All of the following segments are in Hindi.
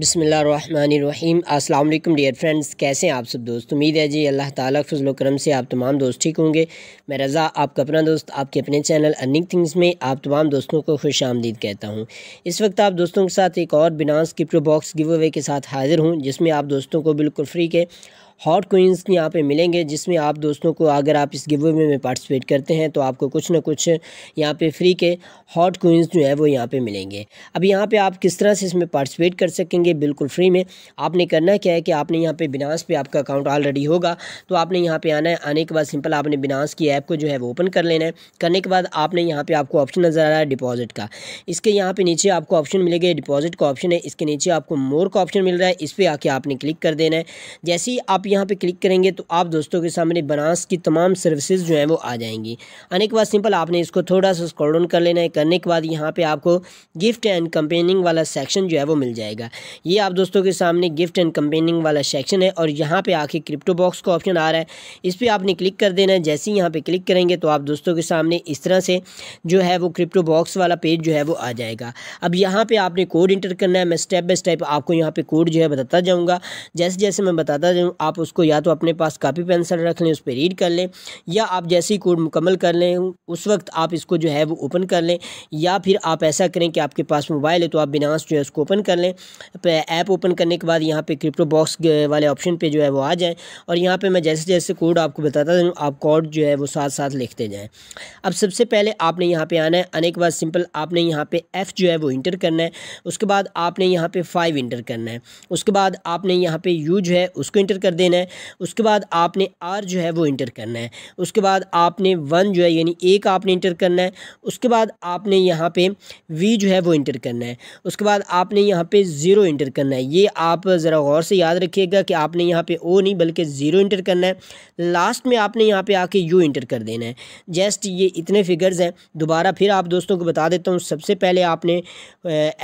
बसमीम अस्सलाम डियर फ्रेंड्स कैसे हैं आप सब दोस्त उम्मीद है जी अल्लाह ताला फजल करम से आप तमाम दोस्त ठीक होंगे मैं रज़ा आपका अपना दोस्त आपके अपने चैनल अर्निंग थिंग्स में आप तमाम दोस्तों को खुश आमदीद कहता हूं इस वक्त आप दोस्तों के साथ एक और Binance crypto box giveaway के साथ हाज़िर हूँ जिसमें आप दोस्तों को बिल्कुल फ्री के हॉट कोइंस यहाँ पे मिलेंगे जिसमें आप दोस्तों को अगर आप इस गिव अवे में पार्टिसिपेट करते हैं तो आपको कुछ ना कुछ यहाँ पे फ्री के हॉट कोइंस जो है वो यहाँ पे मिलेंगे अब यहाँ पे आप किस तरह से इसमें पार्टिसिपेट कर सकेंगे बिल्कुल फ्री में आपने करना क्या है कि आपने यहाँ पे बिनास पे आपका अकाउंट ऑलरेडी होगा तो आपने यहाँ पर आना है आने के बाद सिंपल आपने बिनास की ऐप को जो है वो ओपन कर लेना है करने के बाद आपने यहाँ पर आपको ऑप्शन नज़र आ रहा है डिपॉजिट का इसके यहाँ पे नीचे आपको ऑप्शन मिलेगा डिपॉजिट का ऑप्शन है इसके नीचे आपको मोर का ऑप्शन मिल रहा है इस पर आके आपने क्लिक कर देना है जैसे ही आप यहाँ पे क्लिक करेंगे तो आप दोस्तों के सामने बनास की तमाम सर्विसेज जो हैं वो आ जाएंगी आने के बाद सिंपल आपने इसको थोड़ा सा स्क्रॉल डाउन कर लेना है करने के बाद यहाँ पे आपको गिफ्ट एंड कंपेनिंग वाला सेक्शन जो है वो मिल जाएगा ये आप दोस्तों के सामने गिफ्ट एंड कंपेनिंग वाला सेक्शन है और यहाँ पर आके क्रिप्टो बॉक्स का ऑप्शन आ रहा है इस पर आपने क्लिक कर देना है जैसे ही यहाँ पर क्लिक करेंगे तो आप दोस्तों के सामने इस तरह से जो है वो क्रिप्टो बॉक्स वाला पेज जो है वो आ जाएगा अब यहाँ पर आपने कोड इंटर करना है मैं स्टेप बाय स्टेप आपको यहाँ पर कोड जो है बताता जाऊँगा जैसे जैसे मैं बताता जाऊँ आप उसको या तो अपने पास कापी पेंसिल रख लें उस पर रीड कर लें या आप जैसे ही कोड मुकम्मल कर लें उस वक्त आप इसको जो है वो ओपन कर लें या फिर आप ऐसा करें कि आपके पास मोबाइल है तो आप बिनास जो है उसको ओपन कर लें ऐप ओपन करने के बाद यहाँ पर क्रिप्टो बॉक्स वाले ऑप्शन पर जो है वो आ जाएँ और यहाँ पर मैं जैसे जैसे कोड आपको बताता हूँ आप कोड जो है वो साथ साथ लिखते जाएँ अब सबसे पहले आपने यहाँ पर आना है आने के बाद सिंपल आपने यहाँ पर एफ़ जो है वो इंटर करना है उसके बाद आपने यहाँ पर फाइव इंटर करना है उसके बाद आपने यहाँ पर यू जो है उसको इंटर कर देना देना है उसके बाद आपने आर जो है वो इंटर करना है उसके बाद आपने वन जो है यानी एक आपने इंटर करना है उसके बाद आपने यहाँ पे वी जो है वो इंटर करना है उसके बाद आपने यहाँ पे ज़ीरो इंटर करना है ये आप ज़रा गौर से याद रखिएगा कि आपने यहाँ पे ओ नहीं बल्कि ज़ीरो इंटर करना है लास्ट में आपने यहाँ पे आके यू इंटर कर देना है जस्ट ये इतने फिगर्स हैं दोबारा फिर आप दोस्तों को बता देता हूँ सबसे पहले आपने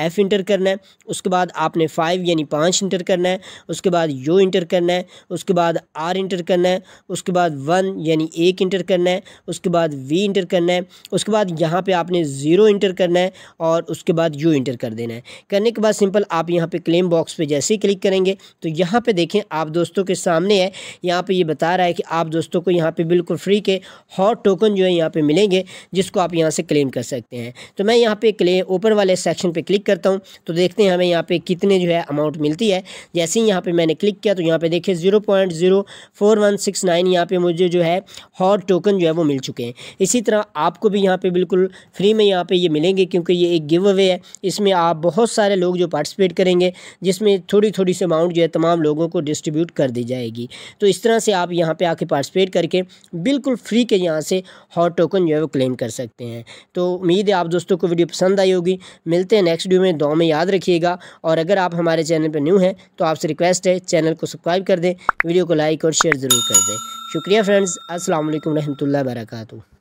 एफ़ इंटर करना है उसके बाद आपने फाइव यानी पाँच इंटर करना है उसके बाद यू इंटर करना है उसके बाद आर इंटर करना है उसके बाद वन यानी एक इंटर करना है उसके बाद वी इंटर करना है उसके बाद यहाँ पे आपने ज़ीरो इंटर करना है और उसके बाद यू इंटर कर देना है करने के बाद सिंपल आप यहाँ पे क्लेम बॉक्स पे जैसे ही क्लिक करेंगे तो यहाँ पे देखें आप दोस्तों के सामने है यहाँ पे ये यह बता रहा है कि आप दोस्तों को यहाँ पे बिल्कुल फ्री के हॉट टोकन जो है यहाँ पे मिलेंगे जिसको आप यहाँ से क्लेम कर सकते हैं तो मैं यहाँ पे क्लेम ओपन वाले सेक्शन पर क्लिक करता हूँ तो देखते हैं हमें यहाँ पर कितने जो है अमाउंट मिलती है जैसे ही यहाँ पर मैंने क्लिक किया तो यहाँ पर देखिए zero zero point zero four one six nine यहाँ पर मुझे जो है हॉट टोकन जो है वो मिल चुके हैं इसी तरह आपको भी यहाँ पर बिल्कुल फ्री में यहाँ पर ये मिलेंगे क्योंकि ये एक गिव अवे है इसमें आप बहुत सारे लोग जो पार्टिसिपेट करेंगे जिसमें थोड़ी थोड़ी सी अमाउंट जो है तमाम लोगों को डिस्ट्रीब्यूट कर दी जाएगी तो इस तरह से आप यहाँ पर आके पार्टिसिपेट करके बिल्कुल फ्री के यहाँ से हॉट टोकन जो है वो क्लेम कर सकते हैं तो उम्मीद है आप दोस्तों को वीडियो पसंद आई होगी मिलते हैं नेक्स्ट वीडियो में दो में याद रखिएगा और अगर आप हमारे चैनल पर न्यू हैं तो आपसे रिक्वेस्ट है चैनल को सब्सक्राइब कर दें वीडियो को लाइक और शेयर ज़रूर कर दें शुक्रिया फ्रेंड्स असल वालेकुम रहमतुल्लाहि